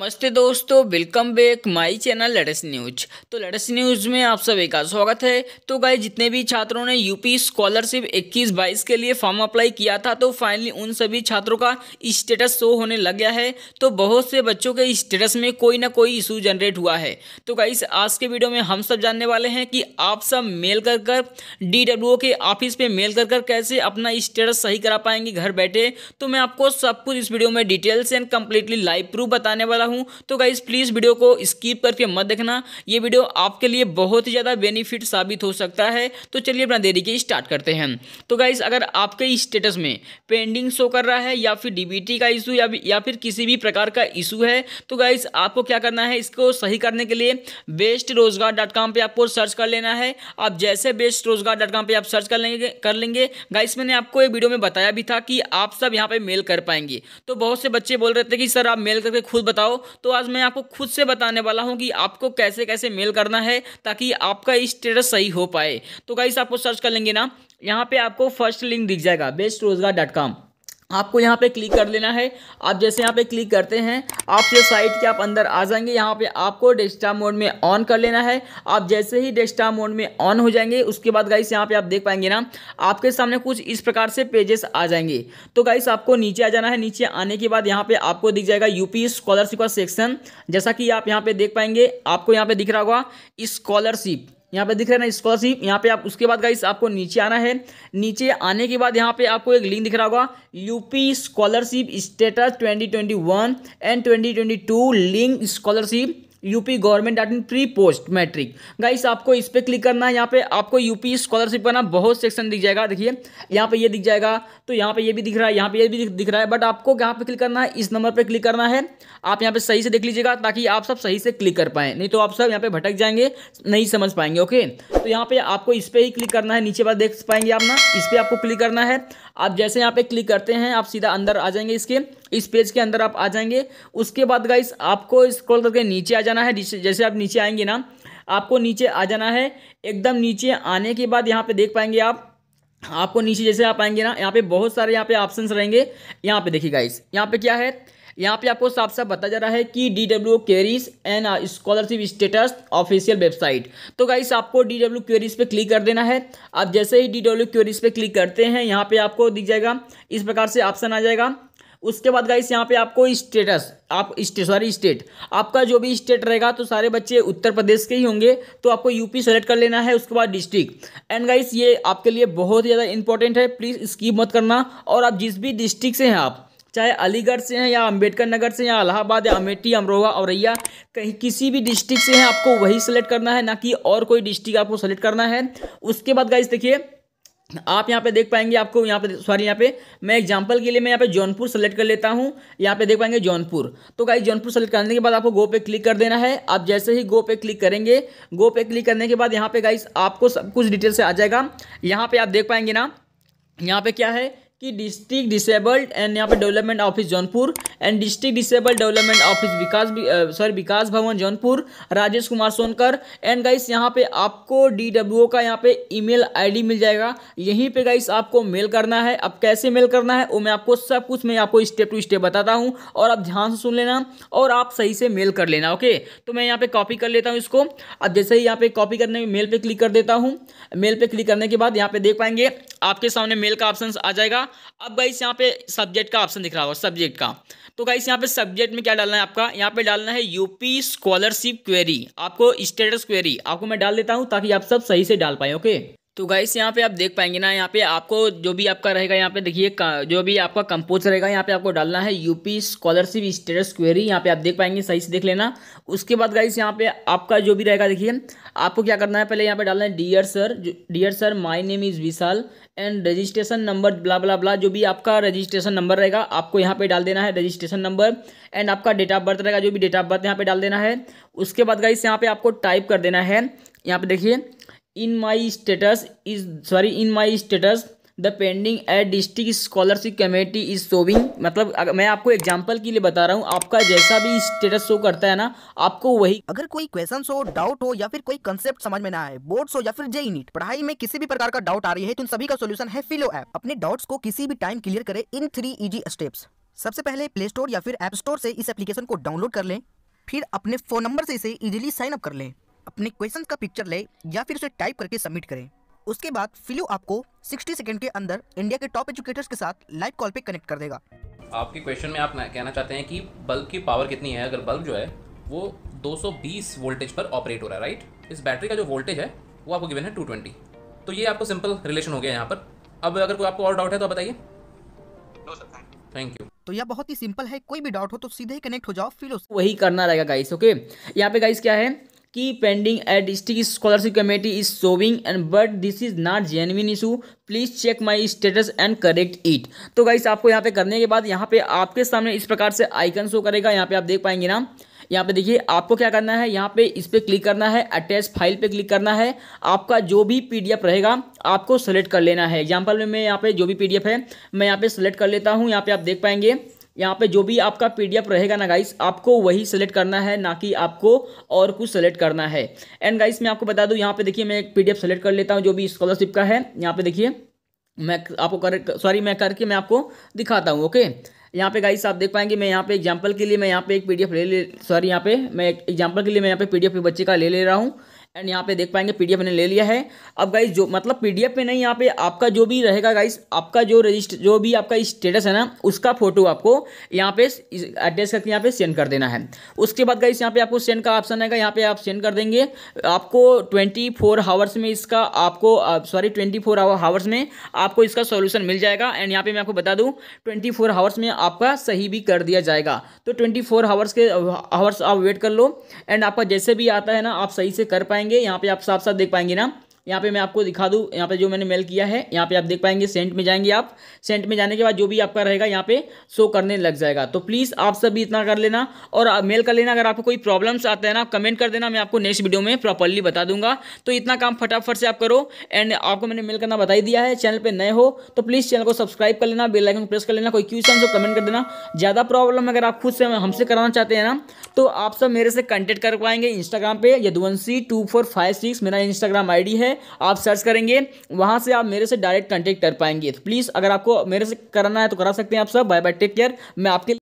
नमस्ते दोस्तों welcome back my channel लड़स न्यूज तो लड़स न्यूज में आप सभी का स्वागत है तो गाय जितने भी छात्रों ने यूपी स्कॉलरशिप 21 22 के लिए फॉर्म अप्लाई किया था तो फाइनली उन सभी छात्रों का स्टेटस शो होने लग गया है तो बहुत से बच्चों के स्टेटस में कोई ना कोई इशू जनरेट हुआ है तो गाइस आज के वीडियो में हम सब जानने वाले हैं कि आप सब मेल कर कर डी के ऑफिस पर मेल कर कर कैसे अपना स्टेटस सही करा पाएंगे घर बैठे तो मैं आपको सब कुछ इस वीडियो में details and completely live proof बताने वाला हूँ तो गाइज़ प्लीज़ वीडियो को स्किप करके मत देखना ये वीडियो आपके लिए बहुत ही ज़्यादा बेनिफिट साबित हो सकता है तो चलिए अपना देरी के स्टार्ट करते हैं तो गाइज़ अगर आपके स्टेटस में पेंडिंग शो कर रहा है या फिर डी का इशू या, या फिर किसी भी प्रकार का इशू है तो गाइज़ आपको क्या करना है इसको सही करने के लिए बेस्ट रोजगार डॉट कॉम पर आपको सर्च कर लेना है आप जैसे बेस्ट रोजगार डॉट कॉम पर आप सर्च कर लेंगे कर लेंगे गाइस मैंने आपको ये वीडियो में बताया भी था कि आप सब यहाँ पे मेल कर पाएंगे तो बहुत से बच्चे बोल रहे थे कि सर आप मेल करके खुद बताओ तो आज मैं आपको खुद से बताने वाला हूँ कि आपको कैसे कैसे मेल करना है ताकि आपका स्टेटस सही हो पाए तो गाइस आपको सर्च कर लेंगे ना यहाँ पे आपको फर्स्ट लिंक दिख जाएगा बेस्ट रोजगार डॉट कॉम आपको यहाँ पे क्लिक कर लेना है आप जैसे यहाँ पे क्लिक करते हैं आप ये साइट के आप अंदर आ जाएंगे यहाँ पे आपको डेस्कटॉप मोड में ऑन कर लेना है आप जैसे ही डेस्कटॉप मोड में ऑन हो जाएंगे उसके बाद गाइस यहाँ पे आप देख पाएंगे ना आपके सामने कुछ इस प्रकार से पेजेस आ जाएंगे तो गाइस आपको नीचे आ जाना है नीचे आने के बाद यहाँ पर आपको दिख जाएगा यू स्कॉलरशिप का सेक्शन जैसा कि आप यहाँ पर देख पाएंगे आपको यहाँ पर दिख रहा होगा स्कॉलरशिप यहाँ पे दिख रहा है ना स्कॉलरशिप यहाँ पे आप उसके बाद गाइस आपको नीचे आना है नीचे आने के बाद यहाँ पे आपको एक लिंक दिख रहा होगा UP scholarship status 2021 and 2022 link scholarship UP government dot in pre post matric guys आपको इस पर क्लिक करना है यहाँ पे आपको यूपी स्कॉलरशिप का ना बहुत सेक्शन दिख जाएगा देखिए यहाँ पे ये दिख जाएगा तो यहाँ पे ये भी दिख रहा है यहाँ पे ये भी दिख रहा है बट आपको यहाँ पे क्लिक करना है इस नंबर पर क्लिक करना है आप यहाँ पे सही से देख लीजिएगा ताकि आप सब सही से क्लिक कर पाएँ नहीं तो आप सब यहाँ पे भटक जाएंगे नहीं समझ पाएंगे ओके तो यहाँ पे आपको इस पर ही क्लिक करना है नीचे बार देख पाएंगे आप ना इस पर आपको क्लिक करना है आप जैसे यहाँ पे क्लिक करते हैं आप सीधा अंदर आ जाएंगे इसके इस पेज के अंदर आप आ जाएंगे उसके बाद गाइस आपको स्क्रॉल करके नीचे आ जाना है जैसे आप नीचे आएंगे ना आपको नीचे आ जाना है एकदम नीचे आने के बाद यहाँ पे देख पाएंगे आप आपको नीचे जैसे आप आएंगे ना यहाँ पे बहुत सारे यहाँ पे ऑप्शन रहेंगे यहाँ पे देखिए गाइस यहाँ पे क्या है यहाँ पे आपको साफ साफ बताया जा रहा है कि D W queries and scholarship status official website तो गाइस आपको डी डब्ल्यू क्वेरीज पे क्लिक कर देना है आप जैसे ही डी डब्ल्यू क्वेरीज पे क्लिक करते हैं यहाँ पे आपको दिख जाएगा इस प्रकार से ऑप्शन आ जाएगा उसके बाद गाइस यहाँ पे आपको स्टेटस आप सॉरी स्टेट आपका जो भी स्टेट रहेगा तो सारे बच्चे उत्तर प्रदेश के ही होंगे तो आपको यूपी सेलेक्ट कर लेना है उसके बाद डिस्ट्रिक्ट एंड गाइस ये आपके लिए बहुत ही ज़्यादा इंपॉर्टेंट है प्लीज़ स्कीप मत करना और आप जिस भी डिस्ट्रिक्ट से हैं आप चाहे अलीगढ़ से हैं या अम्बेडकर नगर से या अलाहाबाद या अमेठी अमरोहा औरैया कहीं किसी भी डिस्ट्रिक्ट से हैं आपको वही सेलेक्ट करना है ना कि और कोई डिस्ट्रिक्ट आपको सेलेक्ट करना है उसके बाद गाइस देखिए आप यहाँ पे देख पाएंगे आपको यहाँ पे सॉरी यहाँ पे मैं एग्जांपल के लिए मैं यहाँ पे जौनपुर सेलेक्ट कर लेता हूँ यहाँ पे देख पाएंगे जौनपुर तो गाइस जौनपुर सेलेक्ट करने के बाद आपको गो पे क्लिक कर देना है आप जैसे ही गो पे क्लिक करेंगे गो पे क्लिक करने के बाद यहाँ पे गाइस आपको सब कुछ डिटेल से आ जाएगा यहाँ पे आप देख पाएंगे ना यहाँ पे क्या है कि डिस्ट्रिक्ट डिसेबल्ड एंड यहाँ पे development office Jaunpur and district disabled development office Vikas sorry Vikas Bhawan Jaunpur Rajesh Kumar Sonkar and guys यहाँ पे आपको डी का यहाँ पे ईमेल आईडी मिल जाएगा यहीं पे गाइस आपको मेल करना है अब कैसे मेल करना है वो मैं आपको सब कुछ मैं आपको स्टेप टू स्टेप बताता हूँ और आप ध्यान से सुन लेना और आप सही से मेल कर लेना ओके तो मैं यहाँ पर कॉपी कर लेता हूँ इसको अब जैसे ही यहाँ पर कॉपी करने मेल पर क्लिक कर देता हूँ मेल पर क्लिक करने के बाद यहाँ पर देख पाएंगे आपके सामने मेल का ऑप्शन आ जाएगा अब गाइस यहाँ पे सब्जेक्ट का ऑप्शन दिख रहा होगा सब्जेक्ट का तो गाइस यहाँ पे सब्जेक्ट में क्या डालना है आपका यहाँ पे डालना है यूपी स्कॉलरशिप क्वेरी आपको स्टेटस क्वेरी आपको मैं डाल देता हूँ ताकि आप सब सही से डाल पाए ओके तो गाइस यहाँ पे आप देख पाएंगे ना यहाँ पे आपको जो भी आपका रहेगा यहाँ पे देखिए जो भी आपका कंपोज रहेगा यहाँ पे आपको डालना है यूपी स्कॉलरशिप स्टेटस क्वेरी यहाँ पे आप देख पाएंगे सही से देख लेना उसके बाद गाइस यहाँ पे आपका जो भी रहेगा देखिए आपको क्या करना है पहले यहाँ पे डालना है dear sir dear sir my name is Vishal and registration number blah blah blah जो भी आपका रजिस्ट्रेशन नंबर रहेगा आपको यहाँ पे डाल देना है रजिस्ट्रेशन नंबर एंड आपका डेट ऑफ बर्थ रहेगा जो भी डेट ऑफ बर्थ यहाँ पे डाल देना है उसके बाद गाइस यहाँ पे आपको टाइप कर देना है यहाँ पे देखिए in my status is sorry in my status the pending at district scholarship committee is showing मतलब मैं आपको एग्जाम्पल के लिए बता रहा हूँ आपका जैसा भी स्टेटस शो करता है ना आपको वही अगर कोई क्वेश्चन हो डाउट हो या फिर कोई कंसेप्ट समझ में ना आए बोर्ड हो या फिर जे नीट पढ़ाई में किसी भी प्रकार का डाउट आ रही है तो इन सभी का सोल्यूशन है फिलो ऐप अपने डाउट्स को किसी भी टाइम क्लियर करें इन थ्री इजी स्टेप्स सबसे पहले प्ले स्टोर या फिर एप स्टोर से इस एप्लीकेशन को डाउनलोड कर लें फिर अपने फोन नंबर से इसे इजीली साइन अप कर लें अपने क्वेश्चन का पिक्चर ले या फिर उसे टाइप करके सबमिट करें उसके बाद फिलो आपको 60 सेकंड के अंदर इंडिया के टॉप एजुकेटर्स के साथ लाइव कॉल पे कनेक्ट कर देगा आपके क्वेश्चन में आप कहना चाहते हैं कि बल्ब की पावर कितनी है अगर बल्ब जो है वो 220 वोल्टेज पर ऑपरेट हो रहा है राइट इस बैटरी का जो वोल्टेज है वो आपको गिवन है 220 तो ये आपको सिंपल रिलेशन हो गया यहाँ पर अब अगर कोई आपको और डाउट है तो बताइए थैंक यू तो यह बहुत ही सिंपल है कोई भी डाउट हो तो सीधे ही कनेक्ट हो जाओ फिर वही करना रहेगा गाइस ओके यहाँ पे गाइस क्या है की pending at district scholarship committee is showing and but this is not genuine issue please check my status and correct it तो गाइस आपको यहाँ पे करने के बाद यहाँ पे आपके सामने इस प्रकार से आइकन शो करेगा यहाँ पे आप देख पाएंगे ना यहाँ पे देखिए आपको क्या करना है यहाँ पे इस पर क्लिक करना है अटैच फाइल पे क्लिक करना है आपका जो भी पीडीएफ रहेगा आपको सेलेक्ट कर लेना है एग्जाम्पल में मैं यहाँ पे जो भी पीडीएफ है मैं यहाँ पे सेलेक्ट कर लेता हूँ यहाँ पे आप देख पाएंगे यहाँ पे जो भी आपका पीडीएफ रहेगा ना गाइस आपको वही सेलेक्ट करना है ना कि आपको और कुछ सेलेक्ट करना है एंड गाइस मैं आपको बता दूँ यहाँ पे देखिए मैं एक पीडीएफ सेलेक्ट कर लेता हूँ जो भी स्कॉलरशिप का है यहाँ पे देखिए मैं आपको कर सॉरी मैं करके मैं आपको दिखाता हूँ ओके यहाँ पे गाइस आप देख पाएंगे मैं यहाँ पे एग्जाम्पल के लिए मैं यहाँ पे एक पी ले ले सॉरी यहाँ पे मैं एग्जाम्पल के लिए मैं यहाँ पे पी बच्चे का ले ले रहा हूँ एंड यहाँ पे देख पाएंगे पीडीएफ मैंने ले लिया है अब गाइस जो मतलब पीडीएफ में नहीं यहाँ पे आपका जो भी रहेगा गाइस आपका जो रजिस्टर जो भी आपका स्टेटस है ना उसका फोटो आपको यहाँ पे एड्रेस करके यहाँ पे सेंड कर देना है उसके बाद गाइस यहाँ पे आपको सेंड का ऑप्शन आएगा यहाँ पे आप सेंड कर देंगे आपको ट्वेंटी फोर हावर्स में इसका आपको सॉरी ट्वेंटी फोर हावर्स में आपको इसका सोल्यूशन मिल जाएगा एंड यहाँ पे मैं आपको बता दूँ ट्वेंटी फोर हावर्स में आपका सही भी कर दिया जाएगा तो ट्वेंटी फोर हावर्स के हावर्स आप वेट कर लो एंड आपका जैसे भी आता है ना आप सही से कर पाए जाएंगे यहाँ पे आप साफ साफ देख पाएंगे ना यहाँ पे मैं आपको दिखा दूँ यहाँ पे जो मैंने मेल किया है यहाँ पे आप देख पाएंगे सेंट में जाएंगे आप सेंट में जाने के बाद जो भी आपका रहेगा यहाँ पे शो करने लग जाएगा तो प्लीज़ आप सब भी इतना कर लेना और मेल कर लेना अगर आपको कोई प्रॉब्लम्स आते हैं ना कमेंट कर देना मैं आपको नेक्स्ट वीडियो में प्रॉपरली बता दूंगा तो इतना काम फटाफट से आप करो एंड आपको मैंने मेल करना बताई दिया है चैनल पर नए हो तो प्लीज़ चैनल को सब्सक्राइब कर लेना बेलाइकन प्रेस कर लेना कोई क्वेश्चन हो कमेंट कर देना ज़्यादा प्रॉब्लम अगर आप खुद से हमसे कराना चाहते हैं ना तो आप सब मेरे से कंटेक्ट कर पाएंगे इंस्टाग्राम पर Yaduvanshi two four five six मेरा इंस्टाग्राम आई है है आप सर्च करेंगे वहाँ से आप मेरे से डायरेक्ट कॉन्टेक्ट कर पाएंगे तो प्लीज़ अगर आपको मेरे से करना है तो करा सकते हैं आप सब बाय बाय टेक केयर मैं आपके